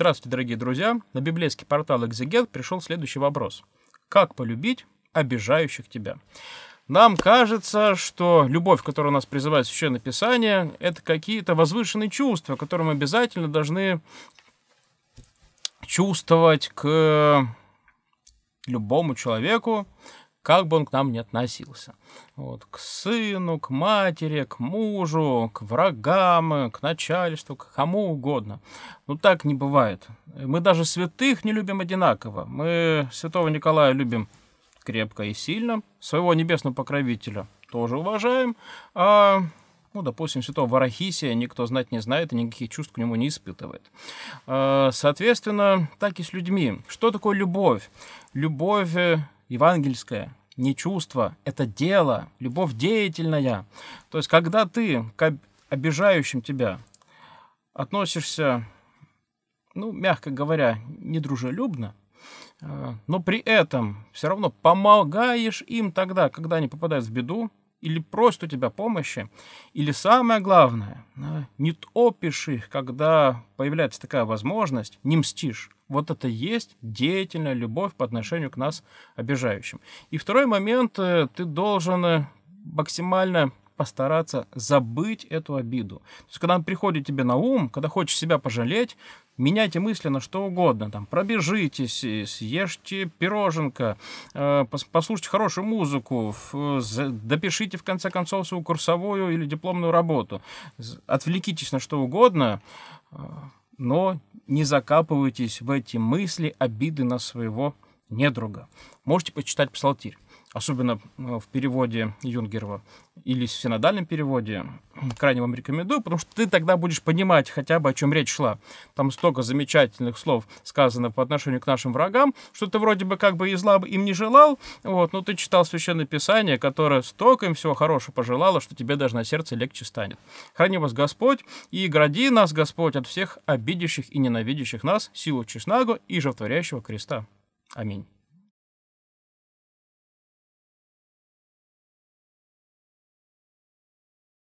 Здравствуйте, дорогие друзья! На библейский портал «Экзегет» пришел следующий вопрос. Как полюбить обижающих тебя? Нам кажется, что любовь, которую нас призывает Священное Писание, это какие-то возвышенные чувства, которые мы обязательно должны чувствовать к любому человеку, как бы он к нам ни относился. Вот, к сыну, к матери, к мужу, к врагам, к начальству, к кому угодно. Ну так не бывает. Мы даже святых не любим одинаково. Мы святого Николая любим крепко и сильно, своего небесного покровителя тоже уважаем, а ну, допустим, святого Варахисия никто знать не знает и никаких чувств к нему не испытывает. А, соответственно, так и с людьми. Что такое любовь? Любовь э, евангельская, не чувство, это дело, любовь деятельная. То есть, когда ты к обижающим тебя относишься, ну, мягко говоря, недружелюбно, э, но при этом все равно помогаешь им тогда, когда они попадают в беду, или просят у тебя помощи, или самое главное, не топишь их, когда появляется такая возможность, не мстишь. Вот это есть деятельная любовь по отношению к нас обижающим. И второй момент, э, ты должен э, максимально постараться забыть эту обиду. То есть, когда она приходит тебе на ум, когда хочешь себя пожалеть, меняйте мысли на что угодно. Там, пробежитесь, э, съешьте пироженка, э, послушайте хорошую музыку, э, допишите, в конце концов, свою курсовую или дипломную работу. Отвлекитесь на что угодно, но не закапывайтесь в эти мысли, обиды на своего недруга. Можете почитать псалтирь особенно э, в переводе Юнгерова или в синодальном переводе, крайне вам рекомендую, потому что ты тогда будешь понимать хотя бы, о чем речь шла. Там столько замечательных слов сказано по отношению к нашим врагам, что ты вроде бы как бы и зла бы им не желал, вот, но ты читал Священное Писание, которое столько им всего хорошего пожелало, что тебе даже на сердце легче станет. Храни вас Господь и гради нас, Господь, от всех обидящих и ненавидящих нас силу честного и животворящего креста. Аминь.